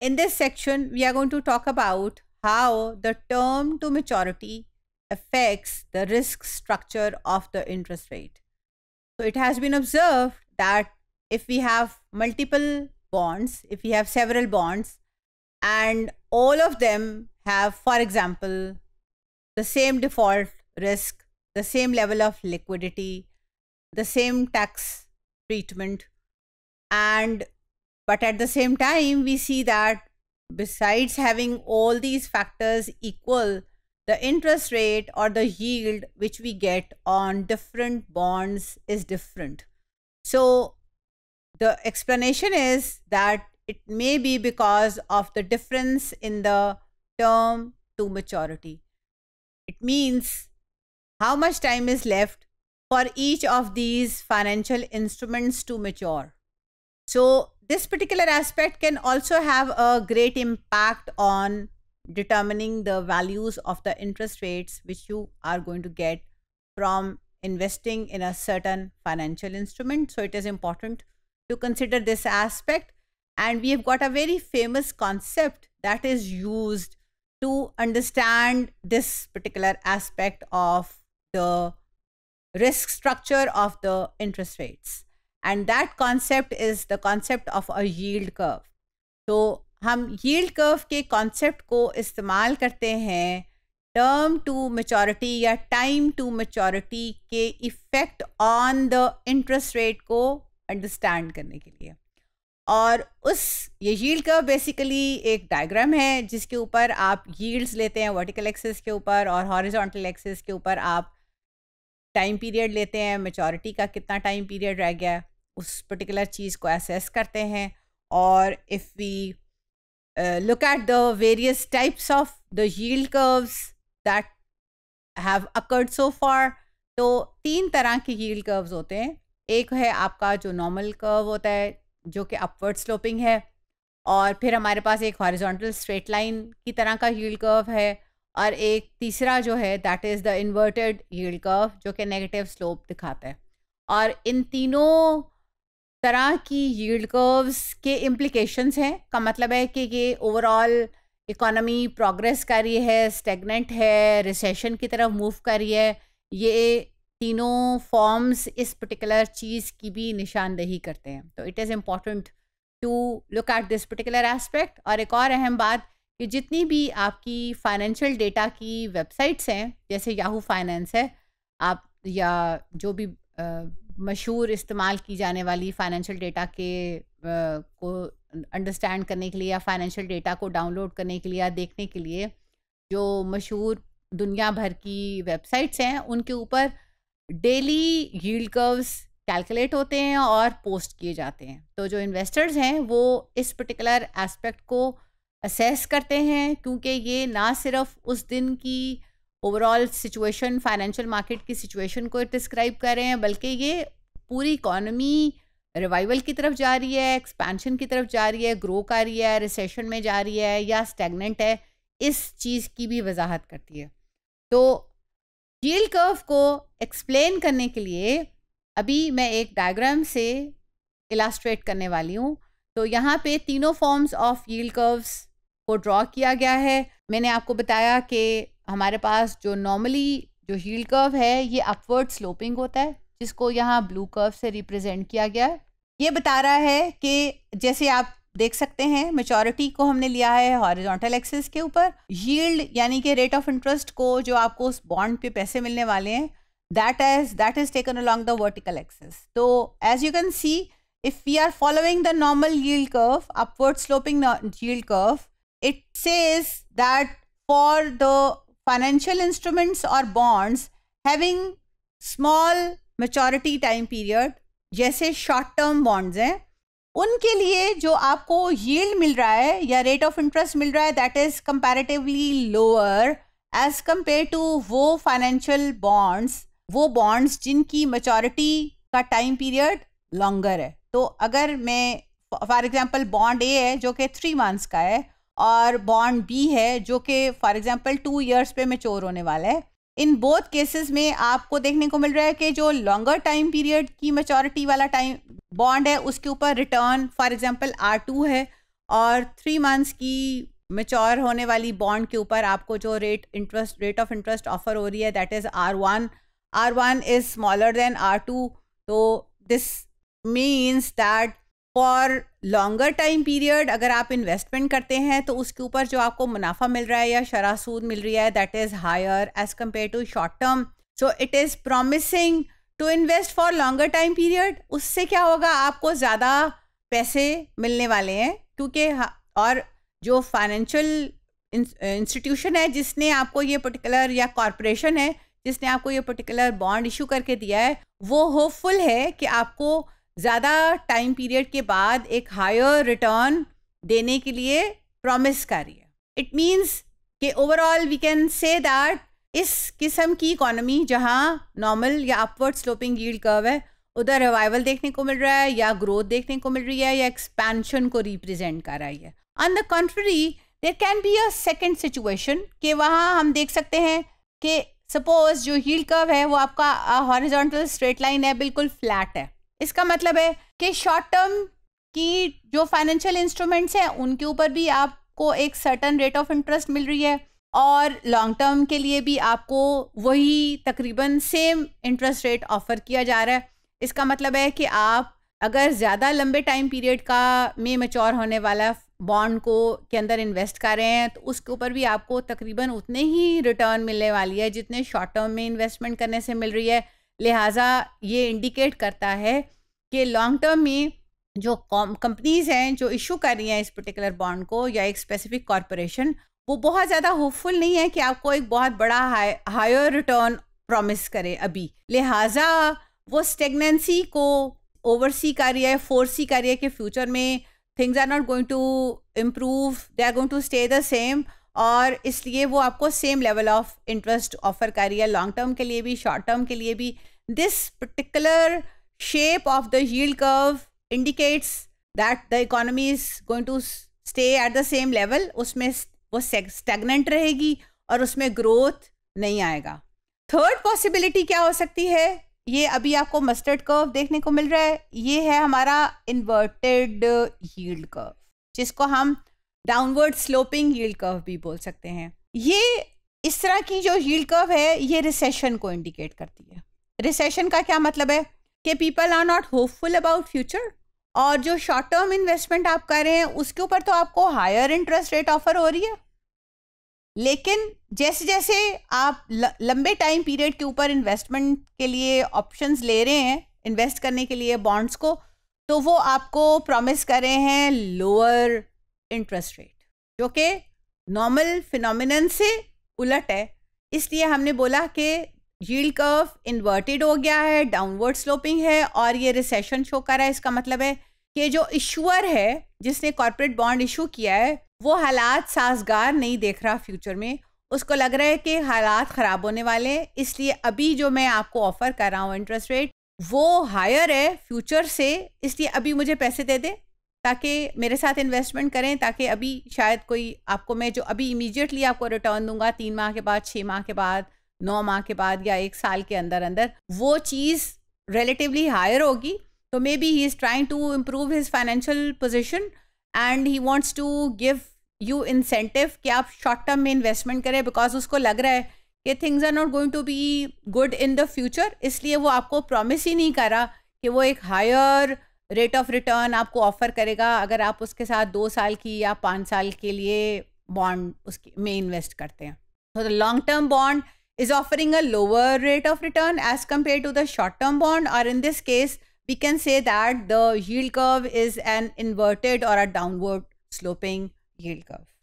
In this section, we are going to talk about how the term to maturity affects the risk structure of the interest rate. So it has been observed that if we have multiple bonds, if we have several bonds and all of them have, for example, the same default risk, the same level of liquidity, the same tax treatment, and but at the same time, we see that besides having all these factors equal, the interest rate or the yield which we get on different bonds is different. So the explanation is that it may be because of the difference in the term to maturity. It means how much time is left for each of these financial instruments to mature. So this particular aspect can also have a great impact on determining the values of the interest rates which you are going to get from investing in a certain financial instrument. So it is important to consider this aspect. And we have got a very famous concept that is used to understand this particular aspect of the risk structure of the interest rates. And that concept is the concept of a yield curve तो हम yield curve के concept को इस्तेमाल करते हैं term to maturity या time to maturity के effect on the interest rate को अंडरस्टैंड करने के लिए और उस ये यील्ड कर्व बेसिकली एक डायग्राम है जिसके ऊपर आप यील्ड्स लेते हैं वर्टिकल एक्सेस के ऊपर और हॉरिजॉन्टल एक्सेस के ऊपर आप टाइम पीरियड लेते हैं मेचोरिटी का कितना टाइम पीरियड रह गया उस पर्टिकुलर चीज़ को असेस करते हैं और if we look at the various types of the yield curves that have occurred so far तो तीन तरह के यील्ड कर्व्स होते हैं एक है आपका जो नॉर्मल कर्व होता है जो कि अपवर्ड स्लोपिंग है और फिर हमारे पास एक हॉरिजॉन्टल स्ट्रेट लाइन की तरह का यील्ड कर्व है और एक तीसरा जो है that is the inverted yield curve जो कि नेगेटिव स्लोप दिखाता है और इन तीनों तरह की यील्ड कर्व्स के इम्प्लिकेशंस हैं का मतलब है कि ये ओवरऑल इकोनॉमी प्रोग्रेस कर रही है स्टेगनेंट है रिसेशन की तरफ मूव कर रही है ये तीनों फॉर्म्स इस पर्टिकुलर चीज़ की भी निशानदेही करते हैं तो it is important to look at this particular aspect और एक और अहम बात कि जितनी भी आपकी फाइनेंशियल डेटा की वेबसाइट्स हैं जैसे याहू फाइनेंस है आप या जो भी मशहूर इस्तेमाल की जाने वाली फाइनेंशियल डेटा के आ, को अंडरस्टैंड करने के लिए या फाइनेंशियल डेटा को डाउनलोड करने के लिए या देखने के लिए जो मशहूर दुनिया भर की वेबसाइट्स हैं उनके ऊपर डेली यील्ड कर्व्स कैलकुलेट होते हैं और पोस्ट किए जाते हैं तो जो इन्वेस्टर्स हैं वो इस पर्टिकुलर एस्पेक्ट को असेस करते हैं क्योंकि ये ना सिर्फ उस दिन की ओवरऑल सिचुएशन फाइनेंशियल मार्केट की सिचुएशन को डिस्क्राइब कर रहे हैं बल्कि ये पूरी इकॉनमी रिवाइवल की तरफ जा रही है एक्सपेंशन की तरफ जा रही है ग्रो कर रही है रिसेशन में जा रही है या स्टेगनेंट है इस चीज़ की भी वजाहत करती है तो यील कर्व को एक्सप्लेन करने के लिए अभी मैं एक डायग्राम से इलास्ट्रेट करने वाली हूँ तो यहाँ पे तीनों फॉर्म्स ऑफ यील कर्व्स को ड्रॉ किया गया है मैंने आपको बताया कि हमारे पास जो नॉर्मली जो हील कर्व है ये अपवर्ड स्लोपिंग होता है जिसको यहाँ ब्लू कर्व से रिप्रेजेंट किया गया है ये बता रहा है कि जैसे आप देख सकते हैं मेचोरिटी को हमने लिया है हॉरिजॉन्टल एक्सिस के ऊपर यील्ड यानी कि रेट ऑफ इंटरेस्ट को जो आपको उस बॉन्ड पे पैसे मिलने वाले हैं that is that is taken along the vertical axis तो as you can see if we are following the normal yield curve upward sloping yield curve it says that for the financial instruments or bonds having small maturity time period जैसे short term bonds हैं उनके लिए जो आपको yield मिल रहा है या rate of interest मिल रहा है that is comparatively lower as compare to वो फाइनेंशियल बॉन्ड्स वो बॉन्ड्स जिनकी मचॉरिटी का टाइम पीरियड लॉन्गर है तो अगर मैं फॉर एग्जांपल बॉन्ड ए है जो कि थ्री मंथ्स का है और बॉन्ड बी है जो कि फॉर एग्जांपल टू इयर्स पे मेच्योर होने वाला है इन बोथ केसेस में आपको देखने को मिल रहा है कि जो लॉन्गर टाइम पीरियड की मेचोरिटी वाला टाइम बॉन्ड है उसके ऊपर return for example R two है और थ्री मंथ्स की मेच्योर होने वाली बॉन्ड के ऊपर आपको जो rate interest rate of interest offer हो रही है that is R one R one is smaller than R two तो this means that for longer time period अगर आप इन्वेस्टमेंट करते हैं तो उसके ऊपर जो आपको मुनाफा मिल रहा है या शरा सूद मिल रही है that is higher as compare to short term so it is promising to invest for longer time period उससे क्या होगा आपको ज़्यादा पैसे मिलने वाले हैं क्योंकि और जो फाइनेंशियल इंस्टीट्यूशन है जिसने आपको ये पर्टिकुलर या कॉरपोरेशन है जिसने आपको ये पर्टिकुलर बॉन्ड इशू करके दिया है वो होपफुल है कि आपको ज़्यादा टाइम पीरियड के बाद एक हायर रिटर्न देने के लिए प्रॉमिस कर रही है इट मीन्स कि overall we can say that इस किस्म की इकोनॉमी जहाँ नॉर्मल या अपवर्ड स्लोपिंग यील्ड कर्व है उधर रिवाइवल देखने को मिल रहा है या ग्रोथ देखने को मिल रही है या एक्सपेंशन को रिप्रेजेंट कर रही है on the country there can be a second situation कि वहाँ हम देख सकते हैं कि सपोज जो हील कर्व है वो आपका हॉरिजॉन्टल स्ट्रेट लाइन है बिल्कुल फ्लैट है इसका मतलब है कि शॉर्ट टर्म की जो फाइनेंशियल इंस्ट्रूमेंट्स हैं उनके ऊपर भी आपको एक सर्टन रेट ऑफ इंटरेस्ट मिल रही है और लॉन्ग टर्म के लिए भी आपको वही तकरीबन सेम इंटरेस्ट रेट ऑफ़र किया जा रहा है इसका मतलब है कि आप अगर ज़्यादा लंबे टाइम पीरियड का में मचौर होने वाला बॉन्ड को के अंदर इन्वेस्ट कर रहे हैं तो उसके ऊपर भी आपको तकरीबन उतने ही रिटर्न मिलने वाली है जितने शॉर्ट टर्म में इन्वेस्टमेंट करने से मिल रही है लिहाजा ये इंडिकेट करता है कि लॉन्ग टर्म में जो कंपनीज़ हैं जो इशू कर रही हैं इस पर्टिकुलर बॉन्ड को या एक स्पेसिफिक कॉरपोरेशन वो बहुत ज़्यादा होपफुल नहीं है कि आपको एक बहुत बड़ा हाई हायर रिटर्न प्रॉमिस करे अभी लिहाजा वो स्टेगनेंसी को ओवरसी कर रही है फोरसी कर रही है कि फ्यूचर में things are not going to improve they are going to stay the same और इसलिए वो आपको same level of interest offer कर रही है लॉन्ग टर्म के लिए भी शॉर्ट टर्म के लिए भी this particular shape of the yield curve indicates that the economy is going to stay at the same level उसमें वो स्टेगनेंट रहेगी और उसमें ग्रोथ नहीं आएगा थर्ड पॉसिबिलिटी क्या हो सकती है ये अभी आपको मस्टर्ड कर्व देखने को मिल रहा है ये है हमारा इन्वर्टेड हील्ड कर्व जिसको हम डाउनवर्ड स्लोपिंग यील्ड कर्व भी बोल सकते हैं ये इस तरह की जो यील्ड कर्व है ये रिसेशन को इंडिकेट करती है रिसेशन का क्या मतलब है कि people are not hopeful about future और जो शॉर्ट टर्म इन्वेस्टमेंट आप कर रहे हैं उसके ऊपर तो आपको हायर इंटरेस्ट रेट ऑफर हो रही है लेकिन जैसे जैसे आप लंबे टाइम पीरियड के ऊपर इन्वेस्टमेंट के लिए ऑप्शंस ले रहे हैं इन्वेस्ट करने के लिए बॉन्ड्स को तो वो आपको प्रॉमिस कर रहे हैं लोअर इंटरेस्ट रेट जो कि नॉर्मल फिनोमिन से उलट है इसलिए हमने बोला कि जील कर्व इन्वर्टेड हो गया है डाउनवर्ड स्लोपिंग है और ये रिसेशन शो कर रहा है इसका मतलब है कि जो इशूअर है जिसने कॉरपोरेट बॉन्ड इशू किया है वो हालात साजगार नहीं देख रहा फ्यूचर में उसको लग रहा है कि हालात ख़राब होने वाले हैं इसलिए अभी जो मैं आपको ऑफ़र कर रहा हूँ इंटरेस्ट रेट वो हायर है फ्यूचर से इसलिए अभी मुझे पैसे दे दे ताकि मेरे साथ इन्वेस्टमेंट करें ताकि अभी शायद कोई आपको मैं जो अभी इमीजिएटली आपको रिटर्न दूंगा तीन माह के बाद छः माह के बाद नौ माह के बाद या एक साल के अंदर अंदर वो चीज़ रिलेटिवली हायर होगी तो maybe he is trying to improve his financial position and he wants to give you incentive कि आप शॉर्ट टर्म में इन्वेस्टमेंट करें बिकॉज उसको लग रहा है कि things are not going to be good in the future इसलिए वो आपको प्रॉमिस ही नहीं करा कि वो एक हायर रेट ऑफ रिटर्न आपको ऑफर करेगा अगर आप उसके साथ दो साल की या पाँच साल के लिए बॉन्ड उसके में इन्वेस्ट करते हैं तो long term bond is offering a lower rate of return as compare to the short term bond और in this case we can say that the yield curve is an inverted और a downward sloping yield curve